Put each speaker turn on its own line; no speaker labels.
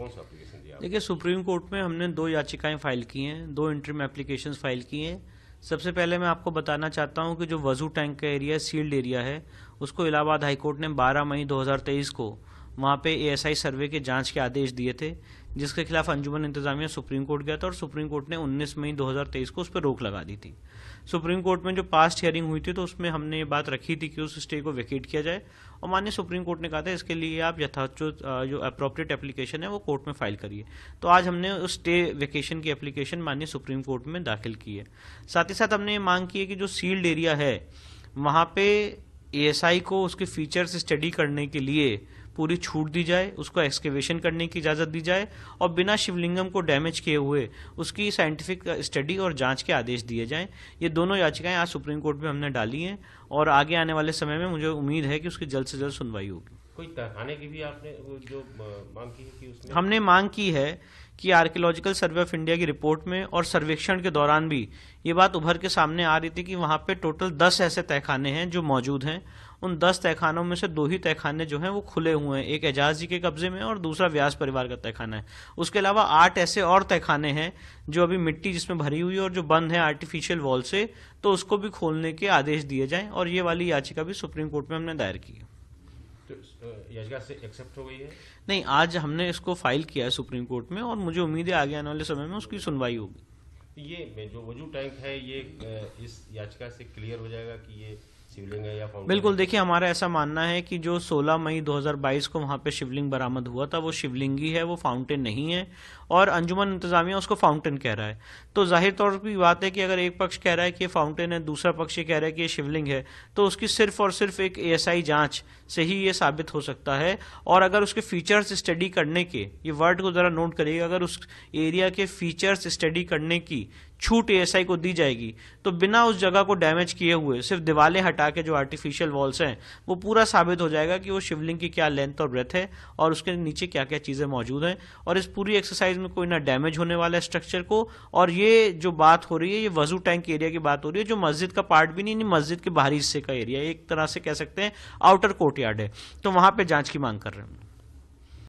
कौन सा एप्लीकेशन दिया देखिए
सुप्रीम कोर्ट में हमने दो याचिकाएं फाइल की हैं दो इंटरम एप्लीकेशन फाइल की हैं सबसे पहले मैं आपको बताना चाहता हूं कि जो वजू टैंक का एरिया सील्ड एरिया है उसको इलाहाबाद हाईकोर्ट ने 12 मई 2023 को वहाँ पे एएसआई सर्वे के जांच के आदेश दिए थे जिसके खिलाफ अंजुमन इंतजामिया सुप्रीम कोर्ट गया था और सुप्रीम कोर्ट ने 19 मई 2023 को उस पर रोक लगा दी थी सुप्रीम कोर्ट में जो पास्ट हियरिंग हुई थी तो उसमें हमने ये बात रखी थी कि उस स्टे को वेकेट किया जाए और माननीय सुप्रीम कोर्ट ने कहा था इसके लिए आप यथाचोत जो अप्रोप्रिएट एप्लीकेशन है वो कोर्ट में फाइल करिए तो आज हमने उस स्टे वेकेशन की एप्लीकेशन माननीय सुप्रीम कोर्ट में दाखिल की है साथ ही साथ हमने ये मांग की है कि जो सील्ड एरिया है वहाँ पे एएसआई को उसके फीचर्स स्टडी करने के लिए पूरी छूट दी जाए उसको एक्सकेवेशन करने की इजाज़त दी जाए और बिना शिवलिंगम को डैमेज किए हुए उसकी साइंटिफिक स्टडी और जांच के आदेश दिए जाएं ये दोनों याचिकाएं आज सुप्रीम कोर्ट में हमने डाली हैं और आगे आने वाले समय में मुझे उम्मीद है कि उसकी जल्द से जल्द सुनवाई होगी
कोई की भी आपने जो मांग की है कि उसमें
हमने मांग की है कि आर्कियोलॉजिकल सर्वे ऑफ इंडिया की रिपोर्ट में और सर्वेक्षण के दौरान भी ये बात उभर के सामने आ रही थी कि वहाँ पे टोटल दस ऐसे तहखाने हैं जो मौजूद हैं उन दस तहखानों में से दो ही तहखाने जो हैं वो खुले हुए हैं एक एजाज जी के कब्जे में और दूसरा व्यास परिवार का तहखाना है उसके अलावा आठ ऐसे और तहखाने हैं जो अभी मिट्टी जिसमें भरी हुई है और जो बंद है आर्टिफिशियल वॉल से तो उसको भी खोलने के आदेश दिए जाएं और ये वाली याचिका भी सुप्रीम कोर्ट में हमने दायर की है
एक्सेप्ट हो गई है
नहीं आज हमने इसको फाइल किया है सुप्रीम कोर्ट में और मुझे उम्मीद है आगे आने वाले समय में उसकी सुनवाई होगी
तो ये जो वजू टैंक है ये इस याचिका से क्लियर हो जाएगा कि ये शिवलिंग है या बिल्कुल
देखिए हमारा ऐसा मानना है कि जो 16 मई 2022 को वहाँ पे शिवलिंग बरामद हुआ था वो शिवलिंग ही है वो फाउंटेन नहीं है और अंजुमन इंतजामिया उसको फाउंटेन कह रहा है तो जाहिर तौर पर बात है कि अगर एक पक्ष कह रहा है कि ये फाउंटेन है दूसरा पक्ष ये कह रहा है कि ये शिवलिंग है तो उसकी सिर्फ और सिर्फ एक ए जांच से ही ये साबित हो सकता है और अगर उसके फीचर्स स्टडी करने के ये वर्ड को जरा नोट करिएगा अगर उस एरिया के फीचर्स स्टडी करने की छूट एएसआई को दी जाएगी तो बिना उस जगह को डैमेज किए हुए सिर्फ दिवाले हटा के जो आर्टिफिशियल वॉल्स हैं वो पूरा साबित हो जाएगा कि वो शिवलिंग की क्या लेंथ और ब्रेथ है और उसके नीचे क्या क्या चीज़ें मौजूद हैं और इस पूरी एक्सरसाइज में कोई ना डैमेज होने वाला है स्ट्रक्चर को और ये जो बात हो रही है ये वजू टैंक एरिया की बात हो रही है जो मस्जिद का पार्ट भी नहीं मस्जिद के बाहरी हिस्से का एरिया एक तरह से कह सकते हैं आउटर कोर्ट है तो वहां पर जांच की मांग कर रहे हैं